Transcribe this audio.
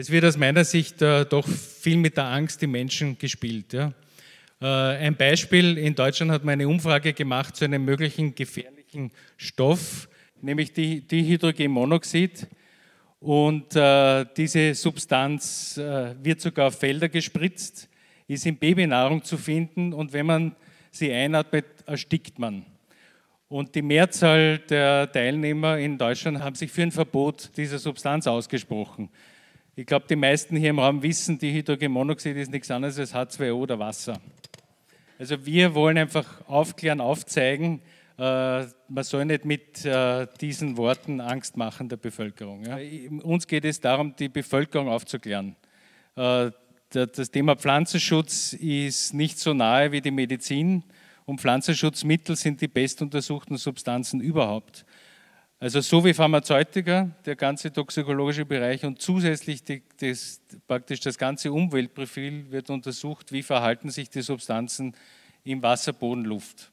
Es wird aus meiner Sicht äh, doch viel mit der Angst im Menschen gespielt. Ja. Äh, ein Beispiel, in Deutschland hat man eine Umfrage gemacht zu einem möglichen gefährlichen Stoff, nämlich die, Dihydrogenmonoxid. Und äh, diese Substanz äh, wird sogar auf Felder gespritzt, ist in Babynahrung zu finden und wenn man sie einatmet, erstickt man. Und die Mehrzahl der Teilnehmer in Deutschland haben sich für ein Verbot dieser Substanz ausgesprochen. Ich glaube, die meisten hier im Raum wissen, Dihydrogenmonoxid ist nichts anderes als H2O oder Wasser. Also wir wollen einfach aufklären, aufzeigen, äh, man soll nicht mit äh, diesen Worten Angst machen der Bevölkerung. Äh, Uns geht es darum, die Bevölkerung aufzuklären. Das Thema Pflanzenschutz ist nicht so nahe wie die Medizin und Pflanzenschutzmittel sind die bestuntersuchten Substanzen überhaupt. Also so wie Pharmazeutiker, der ganze toxikologische Bereich und zusätzlich die, das, praktisch das ganze Umweltprofil wird untersucht, wie verhalten sich die Substanzen im Wasser, Boden, Luft.